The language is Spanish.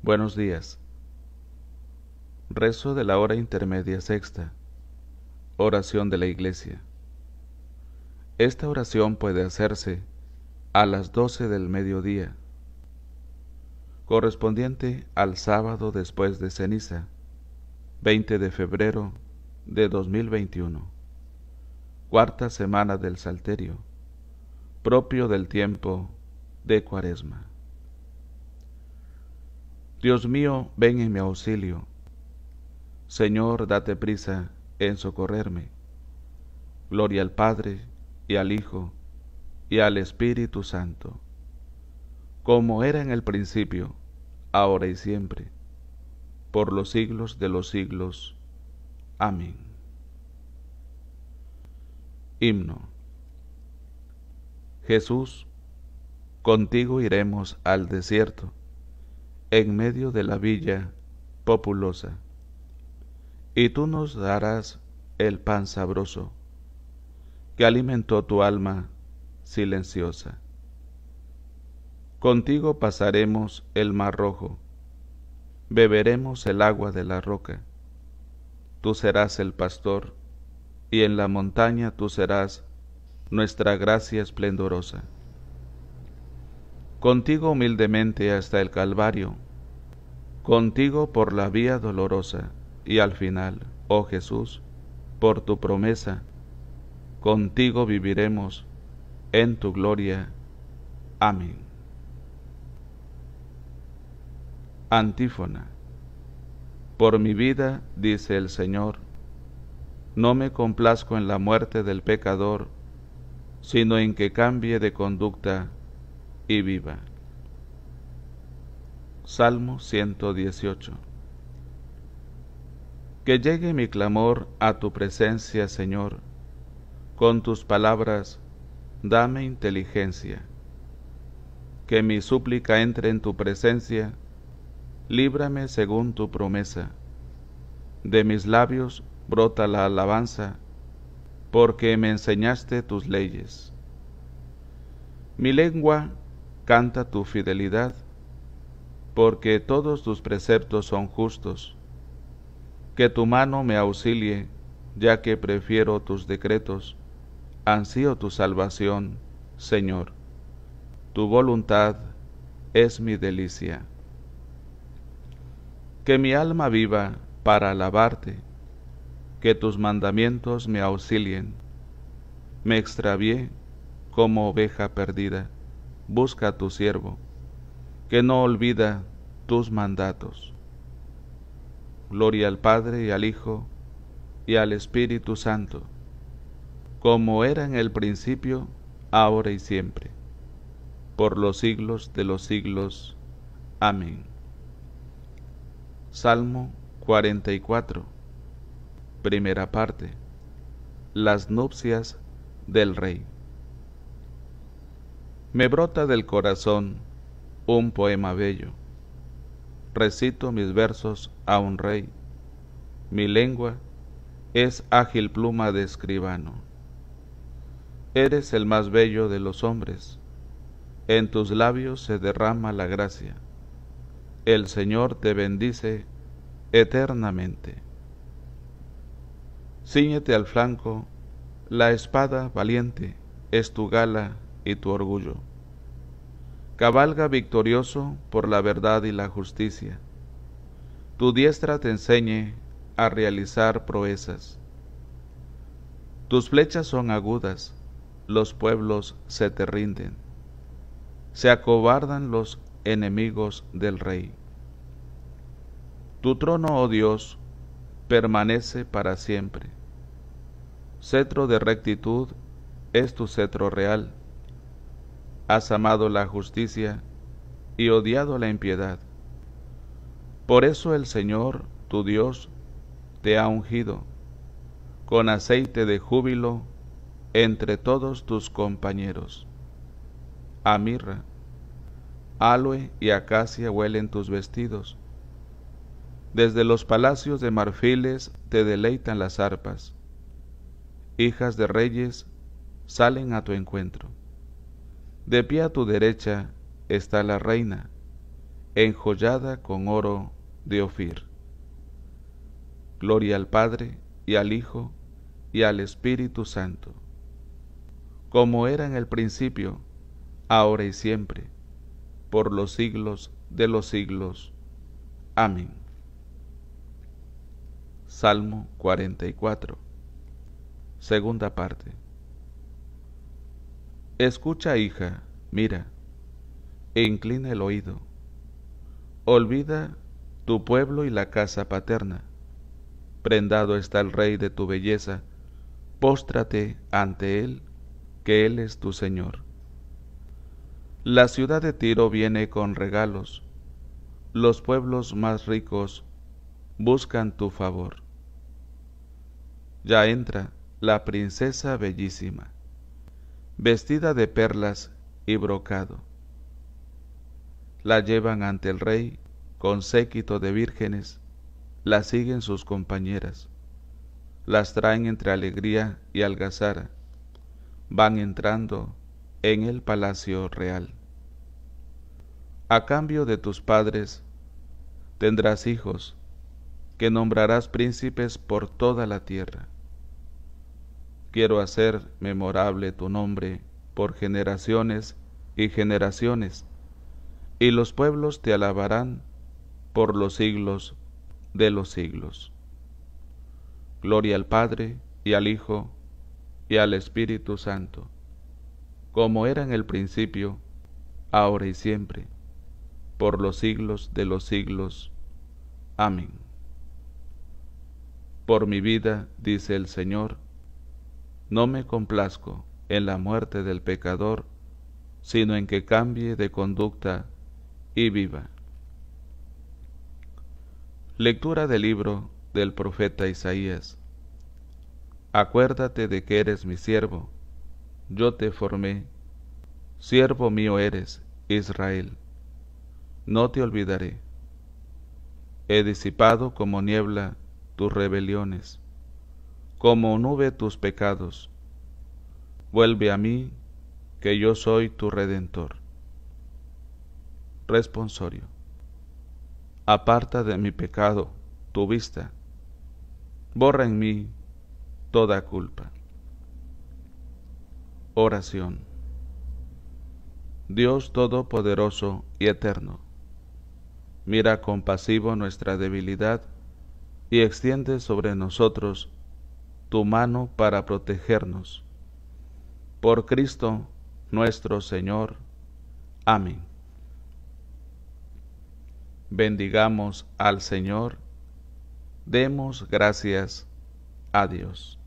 Buenos días. Rezo de la hora intermedia sexta. Oración de la Iglesia. Esta oración puede hacerse a las doce del mediodía, correspondiente al sábado después de ceniza, 20 de febrero de 2021, cuarta semana del Salterio, propio del tiempo de Cuaresma. Dios mío, ven en mi auxilio. Señor, date prisa en socorrerme. Gloria al Padre, y al Hijo, y al Espíritu Santo, como era en el principio, ahora y siempre, por los siglos de los siglos. Amén. Himno. Jesús, contigo iremos al desierto en medio de la villa populosa, y tú nos darás el pan sabroso que alimentó tu alma silenciosa. Contigo pasaremos el mar rojo, beberemos el agua de la roca. Tú serás el pastor, y en la montaña tú serás nuestra gracia esplendorosa contigo humildemente hasta el Calvario, contigo por la vía dolorosa y al final, oh Jesús, por tu promesa, contigo viviremos en tu gloria. Amén. Antífona. Por mi vida, dice el Señor, no me complazco en la muerte del pecador, sino en que cambie de conducta y viva. Salmo 118 Que llegue mi clamor a tu presencia, Señor. Con tus palabras, dame inteligencia. Que mi súplica entre en tu presencia. Líbrame según tu promesa. De mis labios brota la alabanza, porque me enseñaste tus leyes. Mi lengua canta tu fidelidad, porque todos tus preceptos son justos. Que tu mano me auxilie, ya que prefiero tus decretos, ansío tu salvación, Señor. Tu voluntad es mi delicia. Que mi alma viva para alabarte, que tus mandamientos me auxilien. Me extravié como oveja perdida busca a tu siervo, que no olvida tus mandatos. Gloria al Padre y al Hijo y al Espíritu Santo, como era en el principio, ahora y siempre, por los siglos de los siglos. Amén. Salmo 44. Primera parte. Las nupcias del Rey. Me brota del corazón un poema bello. Recito mis versos a un rey. Mi lengua es ágil pluma de escribano. Eres el más bello de los hombres. En tus labios se derrama la gracia. El Señor te bendice eternamente. Cíñete al flanco, la espada valiente es tu gala y tu orgullo. Cabalga victorioso por la verdad y la justicia. Tu diestra te enseñe a realizar proezas. Tus flechas son agudas, los pueblos se te rinden. Se acobardan los enemigos del rey. Tu trono, oh Dios, permanece para siempre. Cetro de rectitud es tu cetro real has amado la justicia y odiado la impiedad. Por eso el Señor, tu Dios, te ha ungido con aceite de júbilo entre todos tus compañeros. Amirra aloe y acacia huelen tus vestidos. Desde los palacios de marfiles te deleitan las arpas. Hijas de reyes salen a tu encuentro. De pie a tu derecha está la reina, enjollada con oro de Ofir. Gloria al Padre y al Hijo y al Espíritu Santo, como era en el principio, ahora y siempre, por los siglos de los siglos. Amén. Salmo 44. Segunda parte. Escucha, hija, mira, e inclina el oído. Olvida tu pueblo y la casa paterna. Prendado está el Rey de tu belleza, póstrate ante Él, que Él es tu Señor. La ciudad de Tiro viene con regalos, los pueblos más ricos buscan tu favor. Ya entra la princesa bellísima vestida de perlas y brocado. La llevan ante el rey con séquito de vírgenes, la siguen sus compañeras, las traen entre alegría y algazara, van entrando en el palacio real. A cambio de tus padres tendrás hijos, que nombrarás príncipes por toda la tierra quiero hacer memorable tu nombre por generaciones y generaciones, y los pueblos te alabarán por los siglos de los siglos. Gloria al Padre y al Hijo y al Espíritu Santo, como era en el principio, ahora y siempre, por los siglos de los siglos. Amén. Por mi vida, dice el Señor, no me complazco en la muerte del pecador, sino en que cambie de conducta y viva. Lectura del libro del profeta Isaías. Acuérdate de que eres mi siervo, yo te formé, siervo mío eres, Israel. No te olvidaré. He disipado como niebla tus rebeliones como nube tus pecados. Vuelve a mí, que yo soy tu redentor. Responsorio. Aparta de mi pecado tu vista. Borra en mí toda culpa. Oración. Dios Todopoderoso y Eterno, mira compasivo nuestra debilidad y extiende sobre nosotros tu mano para protegernos. Por Cristo nuestro Señor. Amén. Bendigamos al Señor. Demos gracias a Dios.